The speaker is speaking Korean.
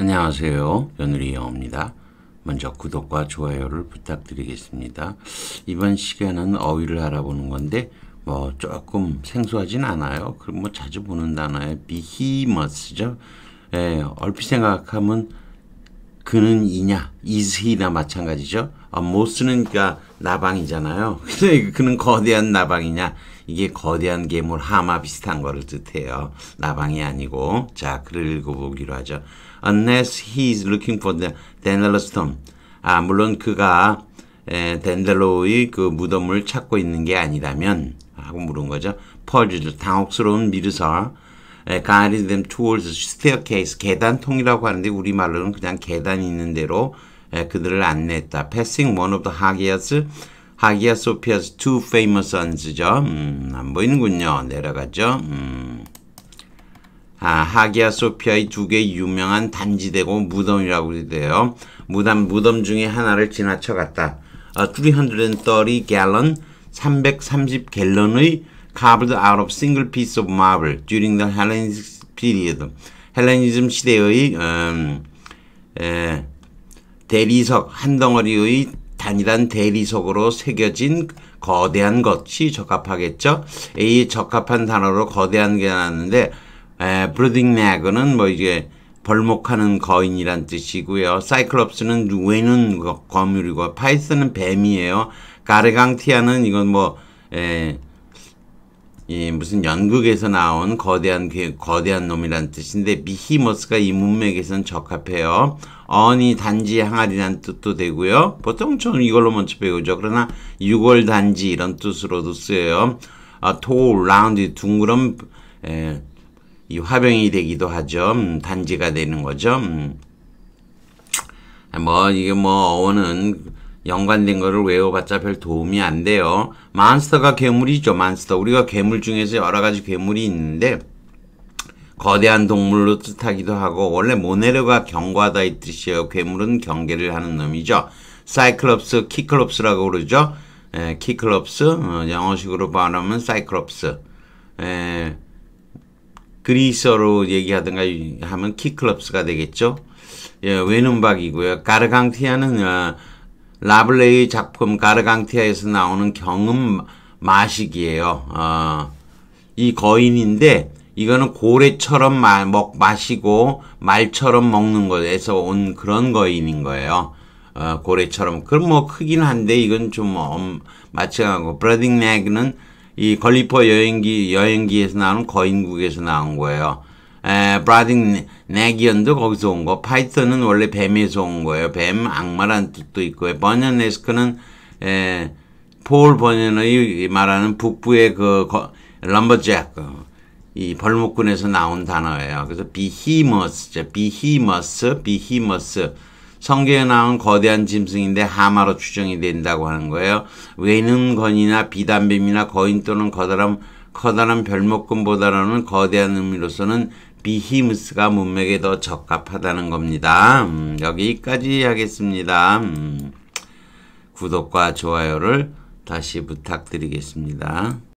안녕하세요. 며느리영입니다. 먼저 구독과 좋아요를 부탁드리겠습니다. 이번 시간은 어휘를 알아보는 건데 뭐 조금 생소하진 않아요. 그럼 뭐 자주 보는 단어에 비히머스죠. 예, 얼핏 생각하면 그는 이냐 이스희나 마찬가지죠. 아, 모스는 그 나방이잖아요. 그는 거대한 나방이냐 이게 거대한 괴물 하마 비슷한 거를 뜻해요. 나방이 아니고 자 글을 읽어보기로 하죠. Unless he is looking for the d a n e l o s Tomb. 아 물론 그가 에, 덴델로의 그 무덤을 찾고 있는 게 아니라면 하고 물은 거죠. 퍼즐 당혹스러운 미르사 carry 예, them towards staircase 계단통이라고 하는데 우리말로는 그냥 계단이 있는 대로 예, 그들을 안내했다. Passing one of the Hagias, Hagia Sophia's two famous sons죠. 음, 안 보이는군요. 내려가죠. 음. 아, 하기아 소피아의 두 개의 유명한 단지대고 무덤이라고 그래요. 무덤, 무덤 중에 하나를 지나쳐갔다. 아, 330 gallon, 330 갤런의 carved out of single piece of marble during the Hellenic period. 헬레니즘 시대의 음, 에, 대리석 한 덩어리의 단일한 대리석으로 새겨진 거대한 것이 적합하겠죠. 이 적합한 단어로 거대한 게 나왔는데 브루딩네그는 뭐 이게 벌목하는 거인이란 뜻이고요. 사이클롭스는 외는 거물이고 거 파이스는 뱀이에요. 가르강티아는 이건 뭐 에, 이 무슨 연극에서 나온 거대한 거대한 놈이란 뜻인데 미히머스가 이 문맥에선 적합해요. 언이 단지 항아리란 뜻도 되고요. 보통 저는 이걸로 먼저 배우죠. 그러나 6월 단지 이런 뜻으로도 쓰여요. 아, 토 라운드 둥그런 에, 이 화병이 되기도 하죠. 음, 단지가 되는 거죠. 음. 뭐 이게 뭐 어원은 연관된 거를 외워봤자 별 도움이 안 돼요. 만스터가 괴물이죠. 만스터. 우리가 괴물 중에서 여러 가지 괴물이 있는데 거대한 동물로 뜻하기도 하고 원래 모네르가 경과다이뜻이요 괴물은 경계를 하는 놈이죠. 사이클롭스, 키클롭스라고 그러죠. 에, 예, 키클롭스, 어, 영어식으로 발음하면 사이클롭스. 에, 예, 그리스어로 얘기하든가 하면 키클롭스가 되겠죠. 예, 외눈박이고요. 가르강티아는 어, 라블레의 작품 가르강티아에서 나오는 경음 마식이에요. 어, 이 거인인데 이거는 고래처럼 마, 먹, 마시고 말처럼 먹는 것에서 온 그런 거인인 거예요. 어, 고래처럼. 그럼 뭐 크긴 한데 이건 좀 음, 마찬가지고 브라딩 맥은 이 걸리퍼 여행기 여행기에서 나오 거인국에서 나온 거예요. 에, 브라딩 네기언도 거기서 온 거, 파이터는 원래 뱀에서 온 거예요. 뱀, 악마란 뜻도 있고, 요 버년 레스크는 에, 폴 버년의 말하는 북부의 그 럼버잭, 이벌목군에서 나온 단어예요. 그래서 비히머스죠. 비히머스, 비히머스. 성경에 나온 거대한 짐승인데 하마로 추정이 된다고 하는 거예요. 외눈건이나 비단뱀이나 거인 또는 커다란, 커다란 별목군보다는 거대한 의미로서는 비히무스가 문맥에 더 적합하다는 겁니다. 음, 여기까지 하겠습니다. 음, 구독과 좋아요를 다시 부탁드리겠습니다.